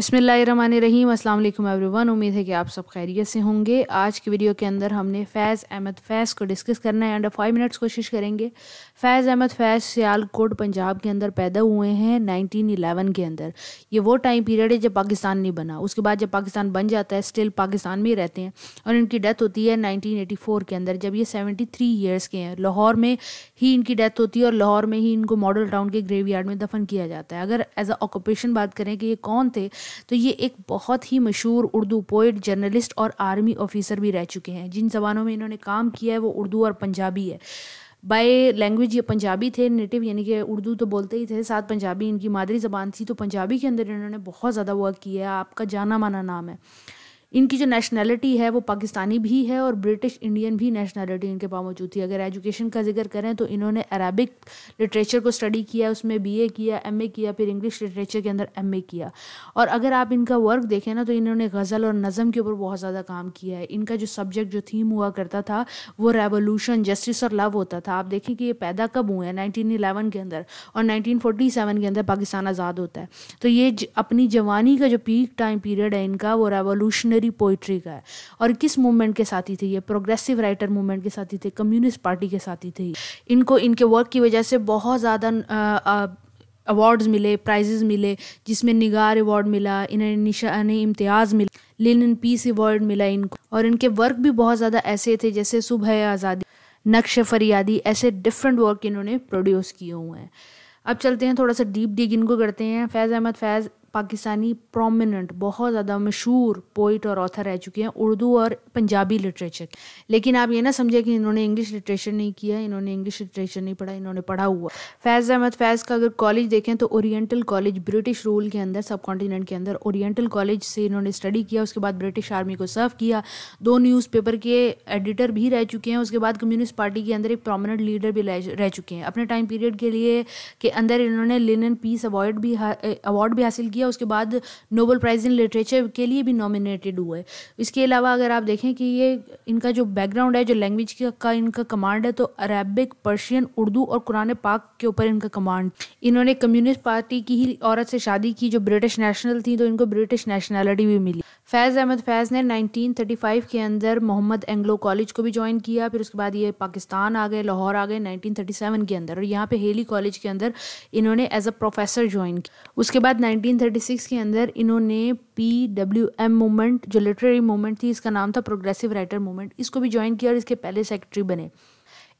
बसमीम अल्लाम एवरीवन उम्मीद है कि आप सब खैरियत से होंगे आज की वीडियो के अंदर हमने फैज़ अहमद फैज़ को डिस्कस करना है अंडर फाइव मिनट्स कोशिश करेंगे फैज़ अहमद फैज़ सियालकोट पंजाब के अंदर पैदा हुए हैं 1911 के अंदर ये वो टाइम पीरियड है जब पाकिस्तान नहीं बना उसके बाद जब पाकिस्तान बन जाता है स्टिल पाकिस्तान में ही रहते हैं और इनकी डेथ होती है नाइनटीन के अंदर जब ये सेवेंटी थ्री ईयर्स के हैं लाहौर में ही इनकी डेथ होती है और लाहौर में ही इनको मॉडल टाउन के ग्रेव में दफन किया जाता है अगर एज अ ऑक्यूपेशन बात करें कि ये कौन थे तो ये एक बहुत ही मशहूर उर्दू पोइट जर्नलिस्ट और आर्मी ऑफिसर भी रह चुके हैं जिन जबानों में इन्होंने काम किया है वो उर्दू और पंजाबी है बाय लैंग्वेज ये पंजाबी थे नेटिव यानी कि उर्दू तो बोलते ही थे साथ पंजाबी इनकी मादरी ज़बान थी तो पंजाबी के अंदर इन्होंने बहुत ज़्यादा वर्क किया है आपका जाना माना नाम है इनकी जो नेशनैलिटी है वो पाकिस्तानी भी है और ब्रिटिश इंडियन भी नेशनैलिटी इनके पास मौजूद थी अगर एजुकेशन का जिक्र करें तो इन्होंने अरबिक लिटरेचर को स्टडी किया उसमें बीए किया एमए किया फिर इंग्लिश लिटरेचर के अंदर एमए किया और अगर आप इनका वर्क देखें ना तो इन्होंने गज़ल और नज़म के ऊपर बहुत ज़्यादा काम किया है इनका जो सब्जेक्ट जो थीम हुआ करता था वो रेवोल्यूशन जस्टिस और लव होता था आप देखें कि ये पैदा कब हुए हैं नाइनटीन के अंदर और नाइनटीन के अंदर पाकिस्तान आज़ाद होता है तो ये अपनी जवानी का जो पीक टाइम पीरियड है इनका वो रेवोल्यूशनरी लिटरेरी पोइट्री का है और किस मूवमेंट के साथी थे ये प्रोग्रेसिव राइटर मूवमेंट के साथी थे कम्युनिस्ट पार्टी के साथी थे इनको इनके वर्क की वजह से बहुत ज़्यादा अवार्ड्स मिले प्राइजेज़ मिले जिसमें निगार अवार्ड मिला इन्हें निशान इम्तियाज़ मिला लिन इन पीस अवार्ड मिला इनको और इनके वर्क भी बहुत ज़्यादा ऐसे थे जैसे सुबह आज़ादी नक्श फरियादी ऐसे डिफरेंट वर्क इन्होंने प्रोड्यूस किए हुए हैं अब चलते हैं थोड़ा सा डीप डिग इनको करते हैं फैज़ अहमद फैज़ पाकिस्तानी प्रोमिनंट बहुत ज़्यादा मशहूर पोइट और ऑथर रह चुके हैं उर्दू और पंजाबी लिटरेचर लेकिन आप ये ना समझे कि इन्होंने इंग्लिश लिटरेचर नहीं किया इन्होंने इंग्लिश लिटरेचर नहीं पढ़ा इन्होंने पढ़ा हुआ फैज़ अहमद फैज़ का अगर कॉलेज देखें तो ओरिएंटल कॉलेज ब्रिटिश रूल के अंदर सब कॉन्टीनेंट के अंदर ओरिएंटल कॉलेज से इन्होंने स्टडी किया उसके बाद ब्रिटिश आर्मी को सर्व किया दो न्यूज़पेपर के एडिटर भी रह चुके हैं उसके बाद कम्युनिस्ट पार्टी के अंदर एक प्रोमिनंट लीडर भी रह चुके हैं अपने टाइम पीरियड के लिए के अंदर इन्होंने लिनन पीस अवार्ड भी अवार्ड भी हासिल किया किया उसके बाद नोबल प्राइज़ इन लिटरेचर के लिए भी नॉमिनेटेड हुए इसके अलावा अगर आप देखें कि ये इनका जो बैकग्राउंड है जो लैंग्वेज का इनका कमांड है तो अरबिक पर्शियन उर्दू और कुरान पाक के ऊपर इनका कमांड इन्होंने कम्युनिस्ट पार्टी की ही औरत से शादी की जो ब्रिटिश नेशनल थी तो इनको ब्रिटिश नेशनैलिटी भी मिली फैज़ अहमद फैज़ ने 1935 के अंदर मोहम्मद एंग्लो कॉलेज को भी ज्वाइन किया फिर उसके बाद ये पाकिस्तान आ गए लाहौर आ गए 1937 के अंदर और यहाँ पे हेली कॉलेज के अंदर इन्होंने एज अ प्रोफेसर ज्वाइन किया उसके बाद 1936 के अंदर इन्होंने पी डब्ल्यू एम मूवमेंट जो लिटरेरी मूवमेंट थी इसका नाम था प्रोग्रेसिव राइटर मूवमेंट इसको भी ज्वाइन किया और इसके पहले सेक्रेटरी बने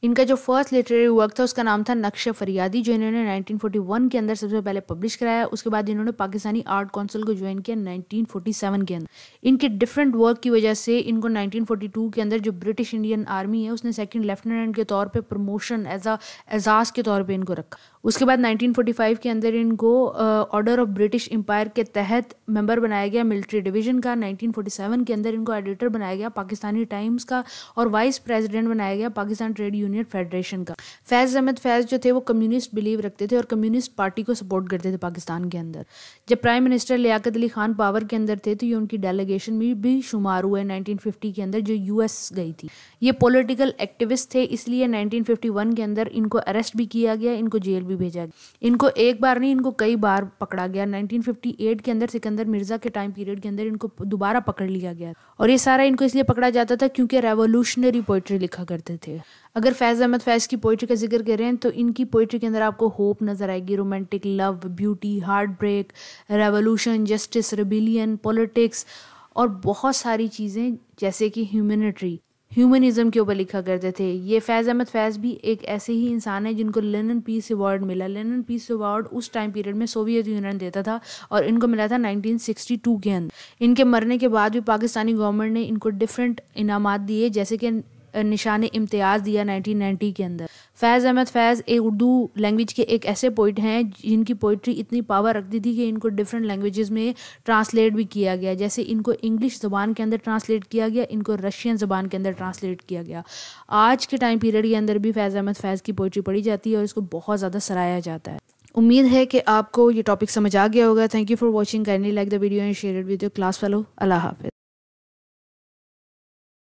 इनका जो फर्स्ट लिटरेरी वर्क था उसका नाम था नक्श फरियादी जो इन्होंने 1941 के अंदर सबसे पहले पब्लिश कराया उसके बाद इन्होंने पाकिस्तानी आर्ट काउंसिल को ज्वाइन किया 1947 के अंदर इनके डिफरेंट वर्क की वजह से इनको 1942 के अंदर जो ब्रिटिश इंडियन आर्मी है उसने सेकेंड लेफ्टिनेंट के तौर पर प्रमोशन एज आ एजाज के तौर पर इनको रखा उसके बाद 1945 के अंदर इनको ऑर्डर ऑफ ब्रिटिश एम्पायर के तहत मेंबर बनाया गया मिलिट्री डिवीजन का 1947 के अंदर इनको एडिटर बनाया गया पाकिस्तानी टाइम्स का और वाइस प्रेसिडेंट बनाया गया Pakistan trade union union federation का फैज़ अहमद फैज़ जो थे वो कम्युनिस्ट बिलीव रखते थे और कम्युनिस्ट पार्टी को सपोर्ट करते थे पाकिस्तान के अंदर जब prime minister Liaquat Ali Khan power के अंदर थे तो ये उनकी डेलीगेशन में भी शुमार हुए 1950 के अंदर जो यूएस गई थी ये पोलिटिकल एक्टिविस्ट थे इसलिए 1951 के अंदर इनको अरेस्ट भी किया गया इनको जेल भी भेजा गया इनको एक बार नहीं इनको कई बार पकड़ा गया 1958 के अंदर सिकंदर मिर्ज़ा के टाइम पीरियड के अंदर इनको दोबारा पकड़ लिया गया और ये सारा इनको इसलिए पकड़ा जाता था क्योंकि रेवोल्यूशनरी पोइट्री लिखा करते थे अगर फैज़ अहमद फैज़ की पोइट्री का जिक्र करें तो इनकी पोइट्री के अंदर आपको होप नज़र आएगी romantic love beauty heart break revolution justice rebellion politics और बहुत सारी चीज़ें जैसे कि ह्यूमनिट्री ह्यूमनिज़म के ऊपर लिखा करते थे ये फैज़ अहमद फैज़ भी एक ऐसे ही इंसान है जिनको लेनन पीस अवार्ड मिला लेनन पीस अवार्ड उस टाइम पीरियड में सोवियत यूनियन देता था और इनको मिला था 1962 के अंदर इनके मरने के बाद भी पाकिस्तानी गवर्नमेंट ने इनको डिफरेंट इनामत दिए जैसे कि निशान इम्तियाज़ दिया 1990 के अंदर फैज़ अहमद फैज़ एक उर्दू लैंग्वेज के एक ऐसे पोइट हैं जिनकी पोइट्री इतनी पावर रखती थी कि इनको डिफरेंट लैंग्वेजेस में ट्रांसलेट भी किया गया जैसे इनको इंग्लिश ज़बान के अंदर ट्रांसलेट किया गया इनको रशियन ज़बान के अंदर ट्रांसलेट किया गया आज के टाइम पीरियड के अंदर भी फैज़ अहमद फैज़ की पोइट्री पढ़ी जाती है और इसको बहुत ज़्यादा सराया जाता है उम्मीद है कि आपको ये टॉपिक समझ आ गया होगा थैंक यू फॉर वॉचिंग करनी like the video and share with your class fellow अल्लाह हाफि